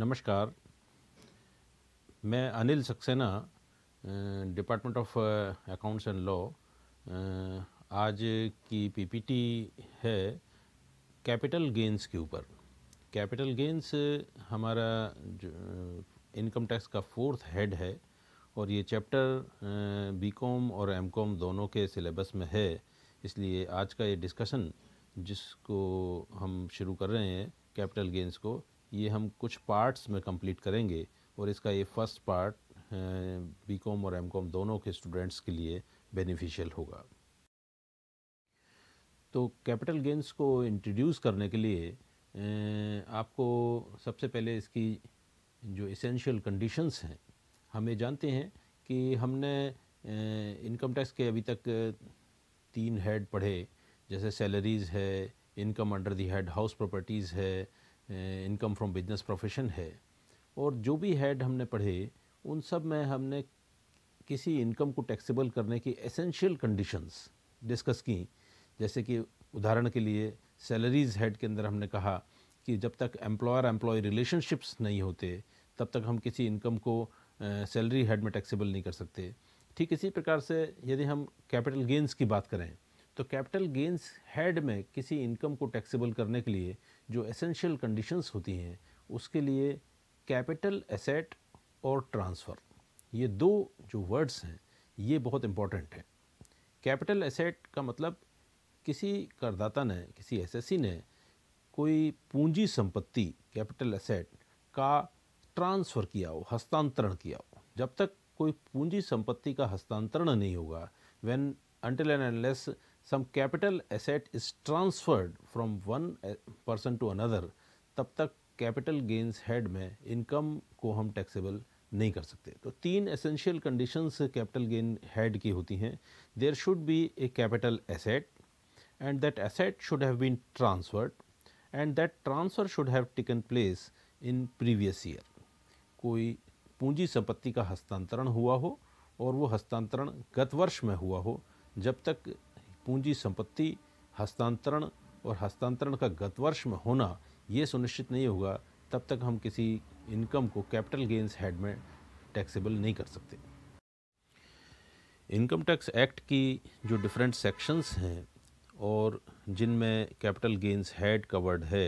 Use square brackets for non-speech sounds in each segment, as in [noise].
नमस्कार मैं Anil Saxena department of accounts and law आज की पीपीटी है कैपिटल गेंस के ऊपर कैपिटल गेंस हमारा इनकम टैक्स का फोर्थ हेड है और ये चैप्टर बीकॉम और एमकॉम दोनों के सिलेबस में है इसलिए आज का ये डिस्कशन जिसको हम शुरू कर रहे हैं कैपिटल गेंस को ये हम कुछ पार्ट्स में कंप्लीट करेंगे और इसका ये फर्स्ट पार्ट बी कॉम और एम कॉम दोनों के स्टूडेंट्स के लिए बेनिफिशियल होगा तो कैपिटल गेंस को इंट्रोड्यूस करने के लिए आपको सबसे पहले इसकी जो इसेंशियल कंडीशंस हैं हम ये जानते हैं कि हमने इनकम टैक्स के अभी तक तीन हेड पढ़े जैसे सैलरीज़ है income under the head house properties है इनकम फ्रॉम बिजनेस प्रोफेशन है और जो भी हेड हमने पढ़े उन सब में हमने किसी इनकम को टैक्सेबल करने की एसेंशियल कंडीशंस डिस्कस की जैसे कि उदाहरण के लिए सैलरीज हेड के अंदर हमने कहा कि जब तक एम्प्लॉयर एम्प्लॉय रिलेशनशिप्स नहीं होते तब तक हम किसी इनकम को सैलरी हेड में टैक्सेबल नहीं कर सकते ठीक इसी प्रकार से यदि हम कैपिटल गेंस की बात करें तो कैपिटल गेंस हेड में किसी इनकम को टैक्सेबल करने के लिए जो एसेंशियल कंडीशंस होती हैं उसके लिए कैपिटल एसेट और ट्रांसफ़र ये दो जो वर्ड्स हैं ये बहुत इम्पॉर्टेंट हैं कैपिटल एसेट का मतलब किसी करदाता ने किसी एसएससी ने कोई पूंजी संपत्ति कैपिटल एसेट का ट्रांसफ़र किया हो हस्तांतरण किया हो जब तक कोई पूंजी संपत्ति का हस्तांतरण नहीं होगा when until and unless some capital asset is transferred from one person to another तब तक कैपिटल गेंस हेड में इनकम को हम टैक्सेबल नहीं कर सकते तो तीन essential conditions capital gain head की होती हैं there should be a capital asset and that asset should have been transferred and that transfer should have taken place in previous year कोई पूंजी संपत्ति का हस्तांतरण हुआ हो और वो हस्तांतरण गत वर्ष में हुआ हो जब तक पूंजी संपत्ति हस्तांतरण और हस्तांतरण का गत वर्ष में होना ये सुनिश्चित नहीं होगा तब तक हम किसी इनकम को कैपिटल गेंस हेड में टैक्सेबल नहीं कर सकते इनकम टैक्स एक्ट की जो डिफरेंट सेक्शंस हैं और जिनमें कैपिटल गेंस हेड कवर्ड है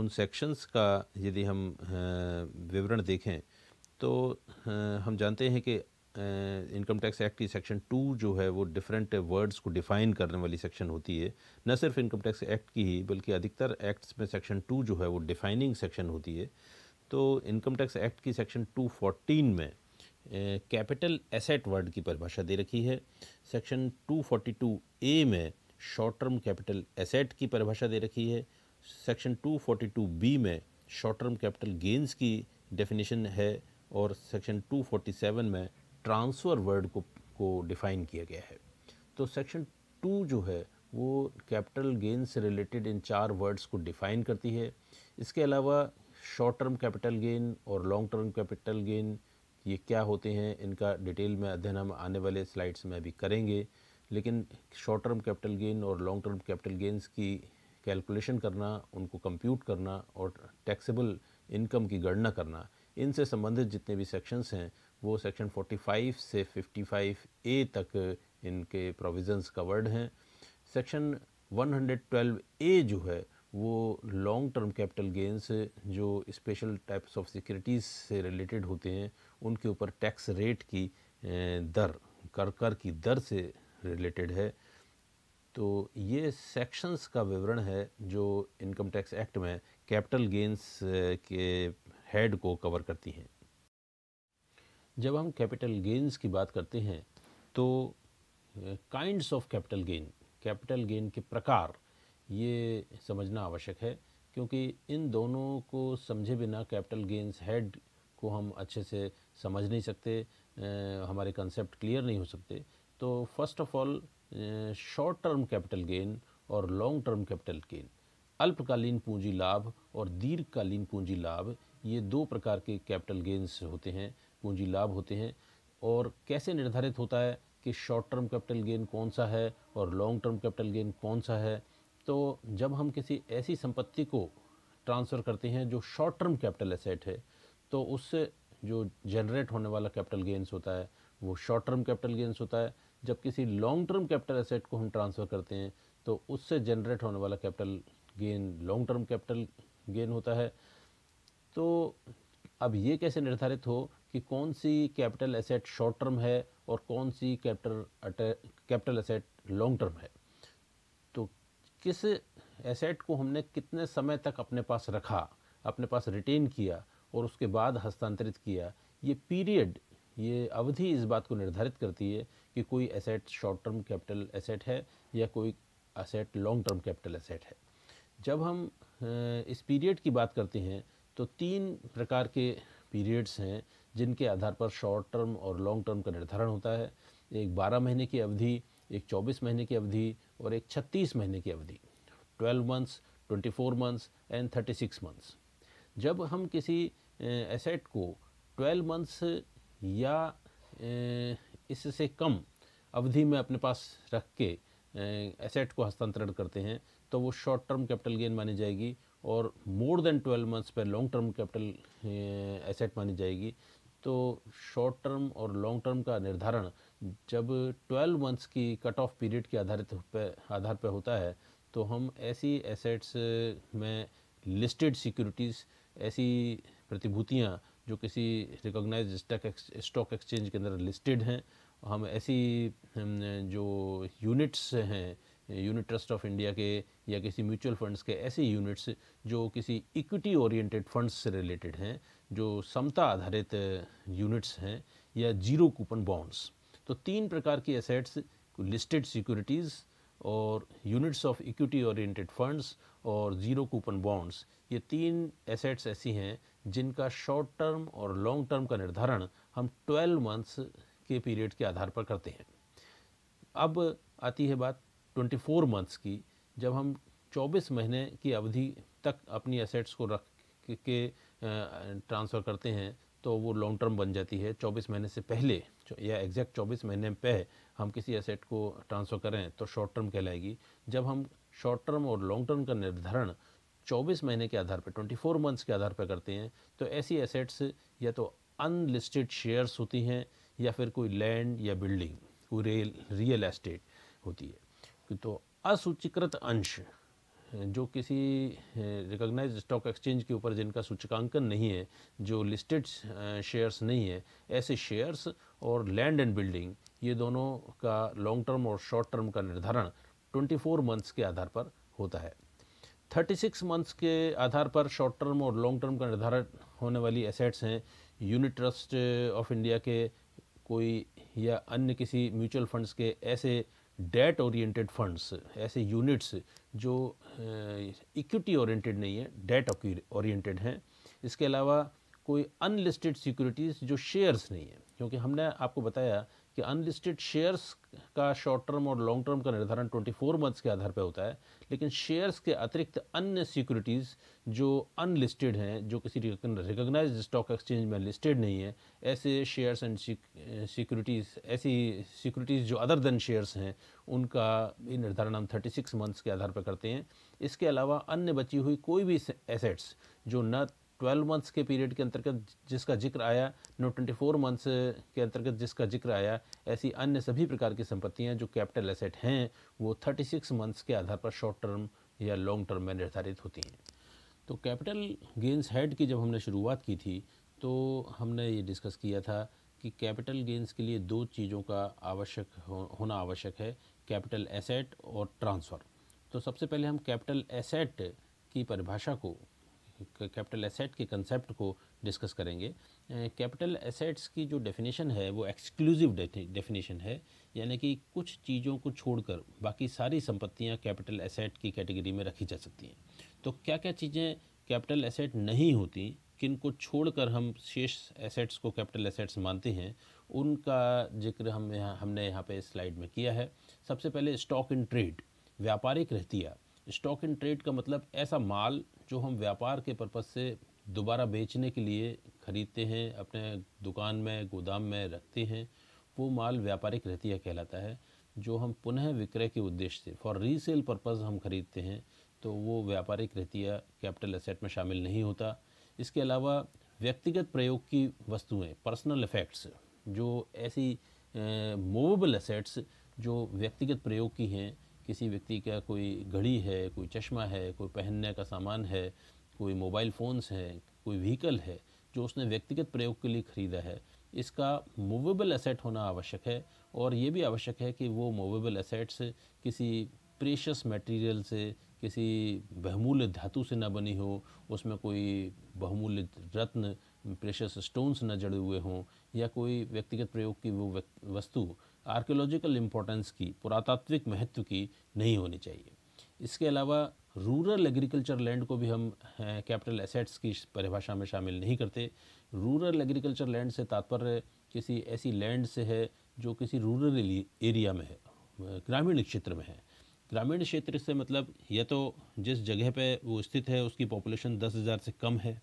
उन सेक्शंस का यदि हम विवरण देखें तो हम जानते हैं कि इनकम टैक्स एक्ट की सेक्शन टू जो है वो डिफरेंट वर्ड्स को डिफ़ाइन करने वाली सेक्शन होती है न सिर्फ इनकम टैक्स एक्ट की ही बल्कि अधिकतर एक्ट्स में सेक्शन टू जो है वो डिफाइनिंग सेक्शन होती है तो इनकम टैक्स एक्ट की सेक्शन टू फोर्टीन में कैपिटल एसेट वर्ड की परिभाषा दे रखी है section two forty two A में शॉर्ट टर्म कैपिटल एसेट की परिभाषा दे रखी है section two forty two B में शॉर्ट टर्म कैपिटल गेंस की डेफिनेशन है और सेक्शन टू फोर्टी सेवन में ट्रांसफ़र वर्ड को को डिफ़ाइन किया गया है तो सेक्शन टू जो है वो कैपिटल गेन से रिलेटेड इन चार वर्ड्स को डिफ़ाइन करती है इसके अलावा शॉर्ट टर्म कैपिटल गेन और लॉन्ग टर्म कैपिटल गेन ये क्या होते हैं इनका डिटेल में अध्ययन हम आने वाले स्लाइड्स में अभी करेंगे लेकिन शॉर्ट टर्म कैपिटल गेन और लॉन्ग टर्म कैपिटल गेन्स की कैलकुलेशन करना उनको कंप्यूट करना और टैक्सेबल इनकम की गणना करना इनसे संबंधित जितने भी सेक्शंस हैं वो सेक्शन 45 से 55 ए तक इनके प्रोविज़न्स कवर्ड हैं सेक्शन 112 ए जो है वो लॉन्ग टर्म कैपिटल गेंस जो स्पेशल टाइप्स ऑफ सिक्योरिटीज़ से रिलेटेड होते हैं उनके ऊपर टैक्स रेट की दर कर कर की दर से रिलेटेड है तो ये सेक्शंस का विवरण है जो इनकम टैक्स एक्ट में कैपिटल गेंस के हेड को कवर करती हैं जब हम कैपिटल गेन्स की बात करते हैं तो kinds of capital gain capital gain के प्रकार ये समझना आवश्यक है क्योंकि इन दोनों को समझे बिना कैपिटल गेन्स हेड को हम अच्छे से समझ नहीं सकते हमारे कंसेप्ट क्लियर नहीं हो सकते तो first of all short term capital gain और लॉन्ग टर्म कैपिटल गेन अल्पकालीन पूंजी लाभ और दीर्घकालीन पूंजी लाभ ये दो प्रकार के कैपिटल गेन्स होते हैं पूंजी लाभ होते हैं और कैसे निर्धारित होता है कि शॉर्ट टर्म कैपिटल गेन कौन सा है और लॉन्ग टर्म कैपिटल गेन कौन सा है तो जब हम किसी ऐसी संपत्ति को ट्रांसफ़र करते हैं जो शॉर्ट टर्म कैपिटल एसेट है तो उससे जो जनरेट होने वाला कैपिटल गेंस होता है वो शॉर्ट टर्म कैपिटल गेंस होता है जब किसी लॉन्ग टर्म कैपिटल एसेट को हम ट्रांसफ़र करते हैं तो उससे जनरेट होने वाला capital gain long term capital gain होता है तो अब ये कैसे निर्धारित हो कि कौन सी कैपिटल एसेट शॉर्ट टर्म है और कौन सी capital capital asset long term है तो किस एसेट को हमने कितने समय तक अपने पास रखा अपने पास रिटेन किया और उसके बाद हस्तांतरित किया ये पीरियड ये अवधि इस बात को निर्धारित करती है कि कोई asset short term capital asset है या कोई asset long term capital asset है जब हम इस पीरियड की बात करते हैं तो तीन प्रकार के पीरियड्स हैं जिनके आधार पर शॉर्ट टर्म और लॉन्ग टर्म का निर्धारण होता है एक 12 महीने की अवधि एक 24 महीने की अवधि और एक 36 महीने की अवधि 12 मंथ्स 24 मंथ्स एंड 36 मंथ्स जब हम किसी एसेट को 12 मंथ्स या इससे कम अवधि में अपने पास रख के एसेट को हस्तांतरण करते हैं तो वो शॉर्ट टर्म कैपिटल गेन मानी जाएगी और मोर देन ट्वेल्व मंथ्स पर लॉन्ग टर्म कैपिटल एसेट मानी जाएगी तो शॉर्ट टर्म और लॉन्ग टर्म का निर्धारण जब 12 मंथ्स की कट ऑफ पीरियड के आधारित पे आधार पर होता है तो हम ऐसी एसेट्स में लिस्टेड सिक्योरिटीज़ ऐसी प्रतिभूतियाँ जो किसी रिकॉग्नाइज स्टॉक स्टॉक एक्सचेंज के अंदर लिस्टेड हैं हम ऐसी जो यूनिट्स हैं यूनिट ट्रस्ट ऑफ इंडिया के या किसी म्यूचुअल फंड्स के ऐसे यूनिट्स जो किसी इक्विटी ओरिएंटेड फंड्स से रिलेटेड हैं जो समता आधारित यूनिट्स हैं या जीरो कूपन बॉन्ड्स तो तीन प्रकार की एसेट्स लिस्टेड सिक्योरिटीज़ और units of equity oriented funds और ज़ीरो कूपन बॉन्ड्स ये तीन एसेट्स ऐसी हैं जिनका शॉर्ट टर्म और लॉन्ग टर्म का निर्धारण हम 12 मंथ्स के पीरियड के आधार पर करते हैं अब आती है बात 24 मंथ्स की जब हम 24 महीने की अवधि तक अपनी एसेट्स को रख के ट्रांसफ़र करते हैं तो वो लॉन्ग टर्म बन जाती है 24 महीने से पहले या एग्जैक्ट 24 महीने पे हम किसी एसेट को ट्रांसफ़र करें तो शॉर्ट टर्म कहलाएगी जब हम शॉर्ट टर्म और लॉन्ग टर्म का निर्धारण 24 महीने के आधार पर 24 मंथ्स के आधार पर करते हैं तो ऐसी एसेट्स या तो अनलिस्टेड शेयर्स होती हैं या फिर कोई लैंड या बिल्डिंग कोई रेल रियल एस्टेट होती है तो असूचीकृत अंश जो किसी रिकॉग्नाइज स्टॉक एक्सचेंज के ऊपर जिनका सूचकांकन नहीं है जो लिस्टेड शेयर्स नहीं है ऐसे शेयर्स और लैंड एंड बिल्डिंग ये दोनों का लॉन्ग टर्म और शॉर्ट टर्म का निर्धारण 24 मंथ्स के आधार पर होता है 36 मंथ्स के आधार पर शॉर्ट टर्म और लॉन्ग टर्म का निर्धारण होने वाली एसेट्स हैं यूनिट ट्रस्ट ऑफ इंडिया के कोई या अन्य किसी म्यूचुअल फंड्स के ऐसे डेट ओरिएंटेड फंड्स ऐसे यूनिट्स जो इक्विटी ओरिएंटेड नहीं है डेट ओरिएंटेड हैं इसके अलावा कोई अनलिस्टेड सिक्योरिटीज़ जो शेयर्स नहीं है क्योंकि हमने आपको बताया कि अनलिस्टेड शेयर्स का शॉर्ट टर्म और लॉन्ग टर्म का निर्धारण 24 मंथ्स के आधार पर होता है लेकिन शेयर्स के अतिरिक्त अन्य सिक्योरिटीज़ जो अनलिस्टेड हैं जो किसी रिकोगनाइज स्टॉक एक्सचेंज में लिस्टेड नहीं है ऐसे शेयर्स एंड सिक्योरिटीज़ ऐसी सिक्योरिटीज़ जो अदर देन शेयर्स हैं उनका भी निर्धारण हम 36 मंथ्स के आधार पर करते हैं इसके अलावा अन्य बची हुई कोई भी एसेट्स जो न ट्वेल्व मंथ्स के पीरियड के अंतर्गत जिसका जिक्र आया नो ट्वेंटी फोर मंथ्स के अंतर्गत जिसका जिक्र आया ऐसी अन्य सभी प्रकार की संपत्तियाँ जो कैपिटल एसेट हैं वो थर्टी सिक्स मंथ्स के आधार पर शॉर्ट टर्म या लॉन्ग टर्म में निर्धारित होती हैं तो कैपिटल गेंस हेड की जब हमने शुरुआत की थी तो हमने ये डिस्कस किया था कि कैपिटल गेंस के लिए दो चीज़ों का आवश्यक हो, होना आवश्यक है कैपिटल एसेट और ट्रांसफ़र तो सबसे पहले हम कैपिटल एसेट की परिभाषा को कैपिटल एसेट के कंसेप्ट को डिस्कस करेंगे कैपिटल एसेट्स की जो डेफिनेशन है वो एक्सक्लूसिव डेफिनेशन है यानी कि कुछ चीज़ों को छोड़कर बाकी सारी संपत्तियां कैपिटल एसेट की कैटेगरी में रखी जा सकती हैं तो क्या क्या चीज़ें कैपिटल एसेट नहीं होती किन को छोड़कर हम शेष एसेट्स को कैपिटल एसेट्स मानते हैं उनका जिक्र हम यहाँ हमने यहाँ पे स्लाइड में किया है सबसे पहले स्टॉक इन ट्रेड व्यापारिक रहतिया स्टॉक इन ट्रेड का मतलब ऐसा माल जो हम व्यापार के पर्पज़ से दोबारा बेचने के लिए ख़रीदते हैं अपने दुकान में गोदाम में रखते हैं वो माल व्यापारिक रहतिया कहलाता है जो हम पुनः विक्रय के उद्देश्य से फॉर रीसेल पर्पज़ हम ख़रीदते हैं तो वो व्यापारिक रहतिया कैपिटल एसेट में शामिल नहीं होता इसके अलावा व्यक्तिगत प्रयोग की वस्तुएं पर्सनल इफ़ेक्ट्स जो ऐसी मूवेबल एसेट्स जो व्यक्तिगत प्रयोग की हैं किसी व्यक्ति का कोई घड़ी है कोई चश्मा है कोई पहनने का सामान है कोई मोबाइल फ़ोन्स हैं कोई व्हीकल है जो उसने व्यक्तिगत प्रयोग के लिए ख़रीदा है इसका मूवेबल एसेट होना आवश्यक है और ये भी आवश्यक है कि वो मूवेबल एसेट्स किसी प्रेशस मटेरियल से किसी बहुमूल्य धातु से ना बनी हो उसमें कोई बहुमूल्य रत्न प्रेशस स्टोन्स ना जड़े हुए हों या कोई व्यक्तिगत प्रयोग की वो वस्तु आर्कियोलॉजिकल इम्पोर्टेंस की पुरातात्विक महत्व की नहीं होनी चाहिए इसके अलावा रूरल एग्रीकल्चर लैंड को भी हम कैपिटल एसेट्स की परिभाषा में शामिल नहीं करते रूरल एग्रीकल्चर लैंड से तात्पर्य किसी ऐसी लैंड से है जो किसी रूरल एरिया में है ग्रामीण क्षेत्र में है ग्रामीण क्षेत्र से मतलब यह तो जिस जगह पे वो स्थित है उसकी पॉपुलेशन दस हज़ार से कम है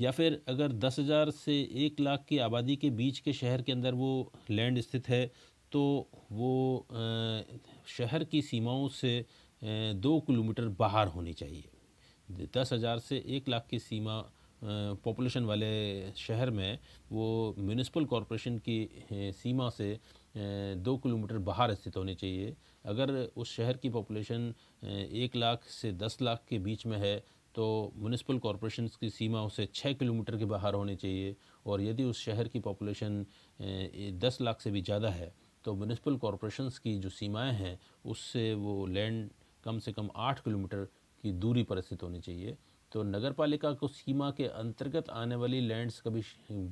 या फिर अगर दस हज़ार से एक लाख की आबादी के बीच के शहर के अंदर वो लैंड स्थित है तो वो शहर की सीमाओं से दो किलोमीटर बाहर होनी चाहिए दस हज़ार से एक लाख की सीमा पॉपुलेशन वाले शहर में वो म्यूनसिपल कॉरपोरेशन की सीमा से दो किलोमीटर बाहर स्थित होने चाहिए अगर उस शहर की पॉपुलेशन एक लाख से दस लाख के बीच में है तो म्यूनसिपल कॉरपोरेशन की सीमा उसे छः किलोमीटर के बाहर होनी चाहिए और यदि उस शहर की पॉपुलेशन दस लाख से भी ज़्यादा है तो म्यूनसिपल कॉरपोरेशन की जो सीमाएँ हैं उससे वो लैंड कम से कम आठ किलोमीटर की दूरी पर स्थित होनी चाहिए तो नगर पालिका को सीमा के अंतर्गत आने वाली लैंड्स कभी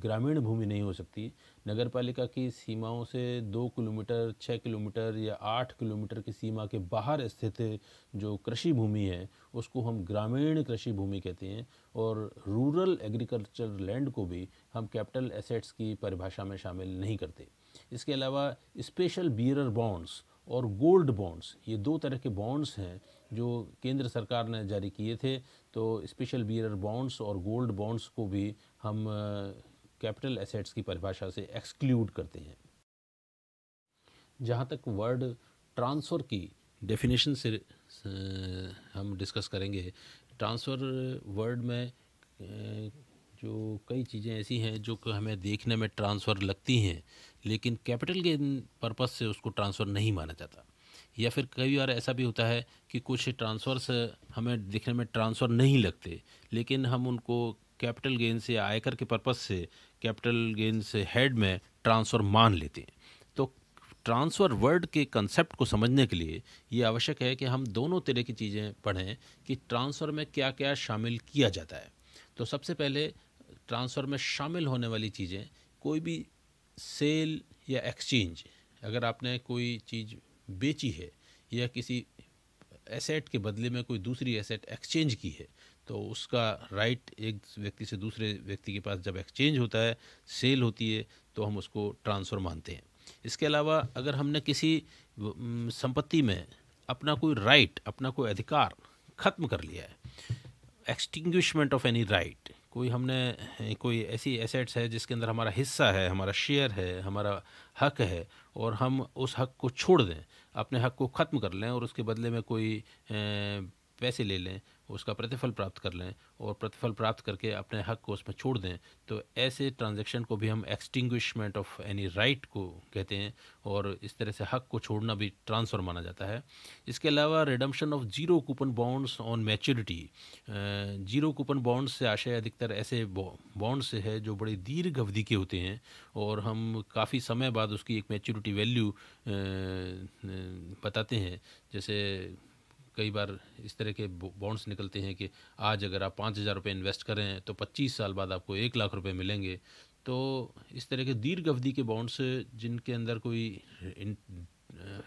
ग्रामीण भूमि नहीं हो सकती नगर पालिका की सीमाओं से दो किलोमीटर छः किलोमीटर या आठ किलोमीटर की सीमा के बाहर स्थित जो कृषि भूमि है उसको हम ग्रामीण कृषि भूमि कहते हैं और रूरल एग्रीकल्चर लैंड को भी हम कैपिटल एसेट्स की परिभाषा में शामिल नहीं करते इसके अलावा स्पेशल बियर बॉन्ड्स और गोल्ड बॉन्ड्स ये दो तरह के बॉन्ड्स हैं जो केंद्र सरकार ने जारी किए थे तो स्पेशल बियर बॉन्ड्स और गोल्ड बॉन्ड्स को भी हम कैपिटल एसेट्स की परिभाषा से एक्सक्लूड करते हैं जहाँ तक वर्ड ट्रांसफ़र की डेफिनेशन से हम डिस्कस करेंगे ट्रांसफ़र वर्ड में जो कई चीज़ें ऐसी हैं जो कि हमें देखने में ट्रांसफ़र लगती हैं लेकिन कैपिटल के पर्पज़ से उसको ट्रांसफ़र नहीं माना जाता या फिर कई बार ऐसा भी होता है कि कुछ ट्रांसफर्स हमें दिखने में ट्रांसफ़र नहीं लगते लेकिन हम उनको कैपिटल गेंस या आयकर के पर्पज़ से कैपिटल से हेड में ट्रांसफ़र मान लेते हैं तो ट्रांसफ़र वर्ड के कंसेप्ट को समझने के लिए ये आवश्यक है कि हम दोनों तरह की चीज़ें पढ़ें कि ट्रांसफ़र में क्या क्या शामिल किया जाता है तो सबसे पहले ट्रांसफ़र में शामिल होने वाली चीज़ें कोई भी सेल या एक्सचेंज अगर आपने कोई चीज़ बेची है या किसी एसेट के बदले में कोई दूसरी एसेट एक्सचेंज की है तो उसका राइट एक व्यक्ति से दूसरे व्यक्ति के पास जब एक्सचेंज होता है सेल होती है तो हम उसको ट्रांसफ़र मानते हैं इसके अलावा अगर हमने किसी संपत्ति में अपना कोई राइट अपना कोई अधिकार खत्म कर लिया है एक्सटिंग्विशमेंट ऑफ एनी राइट कोई हमने कोई ऐसी एसेट्स है जिसके अंदर हमारा हिस्सा है हमारा शेयर है हमारा हक है और हम उस हक को छोड़ दें अपने हक को ख़त्म कर लें और उसके बदले में कोई पैसे ले लें उसका प्रतिफल प्राप्त कर लें और प्रतिफल प्राप्त करके अपने हक को उसमें छोड़ दें तो ऐसे ट्रांजैक्शन को भी हम एक्सटिंग्विशमेंट ऑफ एनी राइट को कहते हैं और इस तरह से हक को छोड़ना भी ट्रांसफ़र माना जाता है इसके अलावा redemption of zero coupon bonds on maturity zero coupon bonds से आशय अधिकतर ऐसे बॉन्ड्स है जो बड़े दीर्घ अवधि के होते हैं और हम काफ़ी समय बाद उसकी एक मैच्योरिटी वैल्यू बताते हैं जैसे कई बार इस तरह के बॉन्ड्स निकलते हैं कि आज अगर आप पाँच हज़ार रुपये इन्वेस्ट करें तो पच्चीस साल बाद आपको एक लाख रुपये मिलेंगे तो इस तरह के दीर्घ अवधि के बॉन्ड्स जिनके अंदर कोई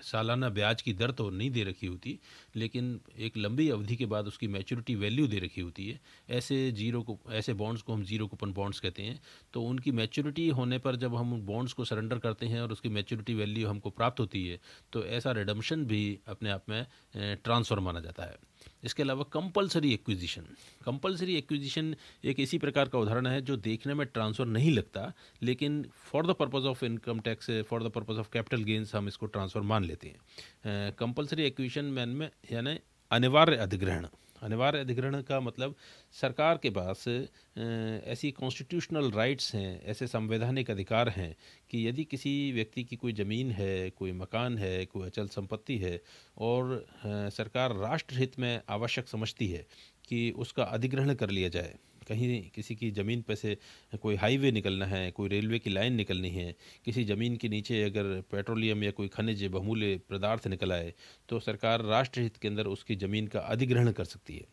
सालाना ब्याज की दर तो नहीं दे रखी होती लेकिन एक लंबी अवधि के बाद उसकी मैच्योरिटी वैल्यू दे रखी होती है ऐसे जीरो को ऐसे बॉन्ड्स को हम जीरो कूपन बॉन्ड्स कहते हैं तो उनकी मैच्योरिटी होने पर जब हम बॉन्ड्स को सरेंडर करते हैं और उसकी मैच्योरिटी वैल्यू हमको प्राप्त होती है तो ऐसा रिडम्शन भी अपने आप में ट्रांसफ़र माना जाता है इसके अलावा कंपलसरी एक्विजिशन कंपलसरी एक्विजिशन एक इसी प्रकार का उदाहरण है जो देखने में ट्रांसफ़र नहीं लगता लेकिन for the purpose of income tax for the purpose of capital gains हम इसको ट्रांसफ़र मान लेते हैं कंपलसरी एक्विजिशन मैन में यानी अनिवार्य अधिग्रहण अनिवार्य अधिग्रहण का मतलब सरकार के पास ऐसी कॉन्स्टिट्यूशनल राइट्स हैं ऐसे संवैधानिक अधिकार हैं कि यदि किसी व्यक्ति की कोई ज़मीन है कोई मकान है कोई अचल संपत्ति है और सरकार राष्ट्रहित में आवश्यक समझती है कि उसका अधिग्रहण कर लिया जाए कहीं किसी की ज़मीन पर से कोई हाईवे निकलना है कोई रेलवे की लाइन निकलनी है किसी ज़मीन के नीचे अगर पेट्रोलियम या कोई खनिज बहुमूल्य पदार्थ निकल आए तो सरकार राष्ट्र हित के अंदर उसकी ज़मीन का अधिग्रहण कर सकती है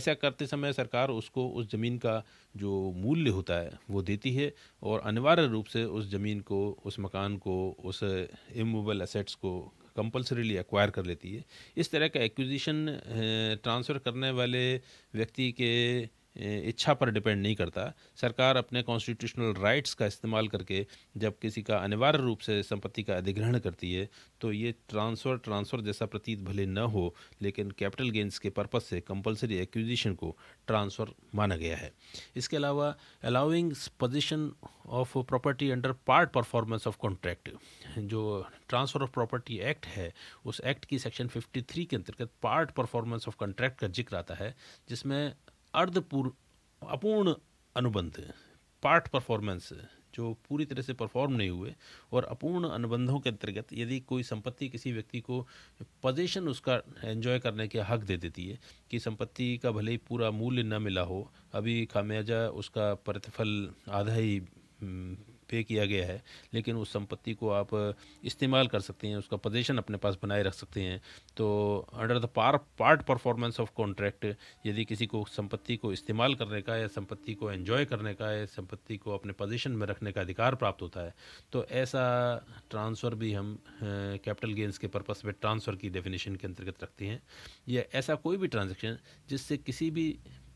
ऐसा करते समय सरकार उसको उस ज़मीन का जो मूल्य होता है वो देती है और अनिवार्य रूप से उस ज़मीन को उस मकान को उस इमूवेबल असेट्स को कंपलसरीली एक्वायर कर लेती है इस तरह का एक्विजिशन ट्रांसफ़र करने वाले व्यक्ति के इच्छा पर डिपेंड नहीं करता सरकार अपने कॉन्स्टिट्यूशनल राइट्स का इस्तेमाल करके जब किसी का अनिवार्य रूप से संपत्ति का अधिग्रहण करती है तो ये ट्रांसफ़र ट्रांसफ़र जैसा प्रतीत भले न हो लेकिन कैपिटल गेंस के पर्पज़ से कंपलसरी एक्विजिशन को ट्रांसफ़र माना गया है इसके अलावा allowing possession of property under part performance of contract जो ट्रांसफ़र ऑफ प्रॉपर्टी एक्ट है उस एक्ट की सेक्शन 53 के अंतर्गत पार्ट परफॉर्मेंस ऑफ कॉन्ट्रैक्ट का जिक्र आता है जिसमें अर्धपूर्ण अपूर्ण अनुबंध पार्ट परफॉर्मेंस जो पूरी तरह से परफॉर्म नहीं हुए और अपूर्ण अनुबंधों के अंतर्गत यदि कोई संपत्ति किसी व्यक्ति को पोजेशन उसका एंजॉय करने के हक दे देती है कि संपत्ति का भले ही पूरा मूल्य न मिला हो अभी खामियाजा उसका प्रतिफल आधा ही हम्म, पे किया गया है लेकिन उस संपत्ति को आप इस्तेमाल कर सकते हैं उसका पोजीशन अपने पास बनाए रख सकते हैं तो under the par part performance of contract यदि किसी को संपत्ति को इस्तेमाल करने का या संपत्ति को एन्जॉय करने का या संपत्ति को अपने पोजिशन में रखने का अधिकार प्राप्त होता है तो ऐसा ट्रांसफ़र भी हम कैपिटल गेंस के पर्पस में ट्रांसफ़र की डेफिनेशन के अंतर्गत रखते हैं या ऐसा कोई भी ट्रांजेक्शन जिससे किसी भी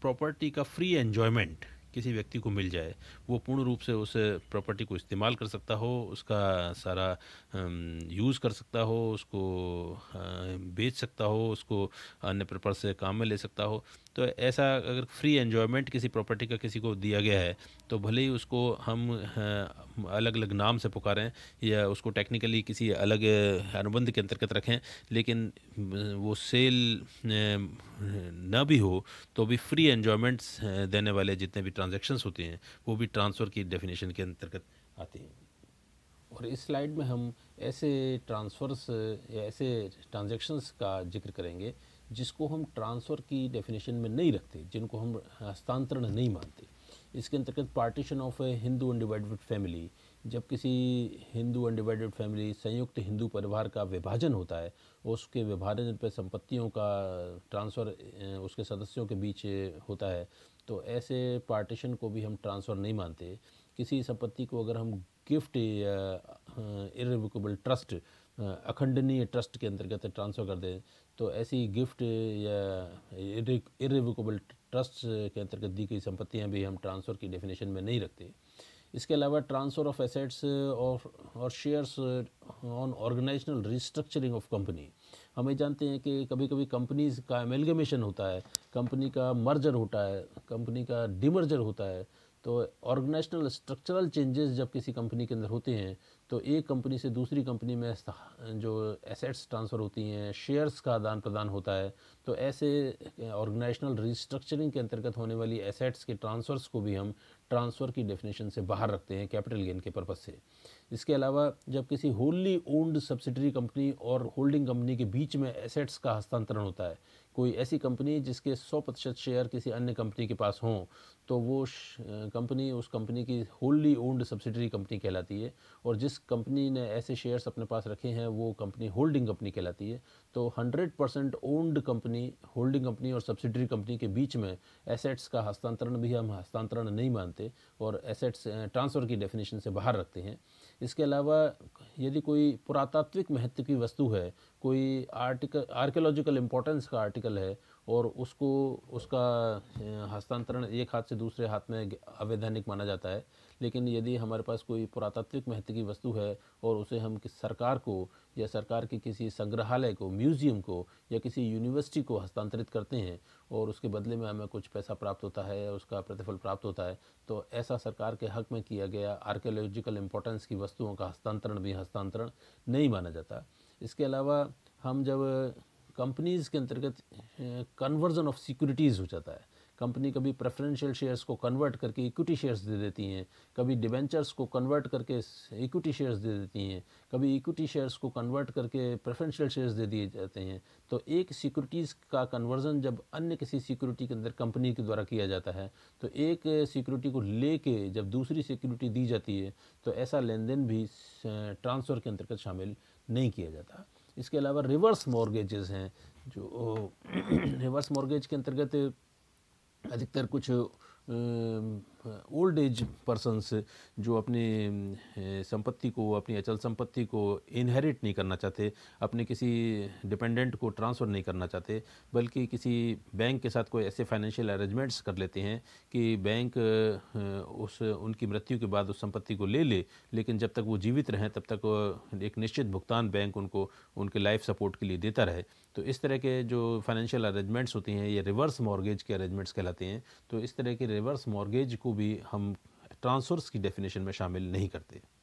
प्रॉपर्टी का फ्री एन्जॉयमेंट किसी व्यक्ति को मिल जाए वो पूर्ण रूप से उस प्रॉपर्टी को इस्तेमाल कर सकता हो उसका सारा यूज़ कर सकता हो उसको बेच सकता हो उसको अन्य प्रपर से काम में ले सकता हो तो ऐसा अगर फ्री एन्जॉयमेंट किसी प्रॉपर्टी का किसी को दिया गया है तो भले ही उसको हम अलग अलग नाम से पुकारें या उसको टेक्निकली किसी अलग अनुबंध के अंतर्गत रखें लेकिन वो सेल न भी हो तो भी फ्री एन्जॉयमेंट्स देने वाले जितने भी ट्रांजेक्शन्स होते हैं वो भी ट्रांसफ़र की डेफिनेशन के अंतर्गत आते हैं और इस स्लाइड में हम ऐसे ट्रांसफ़र्स या ऐसे ट्रांजेक्शन्स का जिक्र करेंगे जिसको हम ट्रांसफ़र की डेफिनेशन में नहीं रखते जिनको हम हस्तांतरण नहीं मानते इसके अंतर्गत partition of a Hindu undivided family जब किसी हिंदू अनडिवाइडेड फैमिली संयुक्त हिंदू परिवार का विभाजन होता है उसके विभाजन पर संपत्तियों का ट्रांसफ़र उसके सदस्यों के बीच होता है तो ऐसे पार्टीशन को भी हम ट्रांसफ़र नहीं मानते किसी संपत्ति को अगर हम गिफ्ट या इरिवोकेबल ट्रस्ट अखंडनीय ट्रस्ट के अंतर्गत ट्रांसफ़र कर दें तो ऐसी गिफ्ट या इरिवोकेबल ट्रस्ट के अंतर्गत दी गई संपत्तियाँ भी हम ट्रांसफ़र की डेफिनेशन में नहीं रखते इसके अलावा ट्रांसफ़र ऑफ एसेट्स और और shares on organisational restructuring of company हमें जानते हैं कि कभी कभी कंपनीज का एमेलगमेशन होता है कंपनी का मर्जर होता है कंपनी का डिमर्जर होता है तो ऑर्गेनाइजनल स्ट्रक्चरल चेंजेस जब किसी कंपनी के अंदर होते हैं तो एक कंपनी से दूसरी कंपनी में जो एसेट्स ट्रांसफ़र होती हैं शेयर्स का आदान प्रदान होता है तो ऐसे ऑर्गेनाइजनल रिस्ट्रक्चरिंग के अंतर्गत होने वाली एसेट्स के ट्रांसफ़र्स को भी हम ट्रांसफ़र की डेफिनेशन से बाहर रखते हैं कैपिटल गेन के पर्पज़ से इसके अलावा जब किसी होली ओन्ड सब्सिडरी कंपनी और होल्डिंग कंपनी के बीच में एसेट्स का हस्तांतरण होता है कोई ऐसी कंपनी जिसके 100 प्रतिशत शेयर किसी अन्य कंपनी के पास हों तो वो कंपनी उस कंपनी की होली ओन्ड सब्सिडरी कंपनी कहलाती है और जिस कंपनी ने ऐसे शेयर्स अपने पास रखे हैं वो कंपनी होल्डिंग कंपनी कहलाती है तो 100 percent owned company holding company और सब्सिडरी कंपनी के बीच में एसेट्स का हस्तांतरण भी हम हस्तांतरण नहीं मानते और एसेट्स ट्रांसफ़र की डेफिनेशन से बाहर रखते हैं इसके अलावा यदि कोई पुरातात्विक महत्व की वस्तु है कोई आर्टिकल आर्कियोलॉजिकल इम्पोर्टेंस का आर्टिकल है और उसको उसका हस्तांतरण एक हाथ से दूसरे हाथ में अवैधानिक माना जाता है लेकिन यदि हमारे पास कोई पुरातात्विक महत्व की वस्तु है और उसे हम किस सरकार को या सरकार के किसी संग्रहालय को म्यूज़ियम को या किसी यूनिवर्सिटी को हस्तांतरित करते हैं और उसके बदले में हमें कुछ पैसा प्राप्त होता है या उसका प्रतिफल प्राप्त होता है तो ऐसा सरकार के हक में किया गया आर्कियोलॉजिकल इम्पोर्टेंस की वस्तुओं का हस्तांतरण भी हस्तांतरण नहीं माना जाता इसके अलावा हम जब कंपनीज़ के अंतर्गत कन्वर्जन ऑफ सिक्योरिटीज़ हो जाता है कंपनी कभी प्रेफरेंशियल शेयर्स को कन्वर्ट करके इक्विटी शेयर्स दे देती हैं कभी डिबेंचर्स को कन्वर्ट करके इक्विटी शेयर्स दे देती हैं कभी इक्विटी शेयर्स को कन्वर्ट करके प्रेफरेंशियल शेयर्स दे दिए जाते हैं तो एक सिक्योरिटीज़ का कन्वर्जन जब अन्य किसी सिक्योरिटी के अंदर कंपनी के द्वारा किया जाता है तो एक सिक्योरिटी को ले के जब दूसरी सिक्योरिटी दी जाती है तो ऐसा लेन देन भी ट्रांसफ़र के अंतर्गत शामिल नहीं किया जाता इसके अलावा रिवर्स मॉर्गेजेस हैं जो [clears throat] रिवर्स मॉर्गेज के अंतर्गत अधिकतर कुछ ओल्ड एज पर्सनस जो अपनी संपत्ति को अपनी अचल संपत्ति को इनहेरिट नहीं करना चाहते अपने किसी डिपेंडेंट को ट्रांसफ़र नहीं करना चाहते बल्कि किसी बैंक के साथ कोई ऐसे फाइनेंशियल अरेंजमेंट्स कर लेते हैं कि बैंक उस उनकी मृत्यु के बाद उस संपत्ति को ले ले लेकिन जब तक वो जीवित रहें तब तक एक निश्चित भुगतान बैंक उनको उनके लाइफ सपोर्ट के लिए देता रहे तो इस तरह के जो फाइनेंशियल अरेंजमेंट्स होती हैं ये रिवर्स मॉर्गेज के अरेंजमेंट्स कहलाते हैं तो इस तरह के रिवर्स मॉर्गेज को भी हम ट्रांसफर्स की डेफिनेशन में शामिल नहीं करते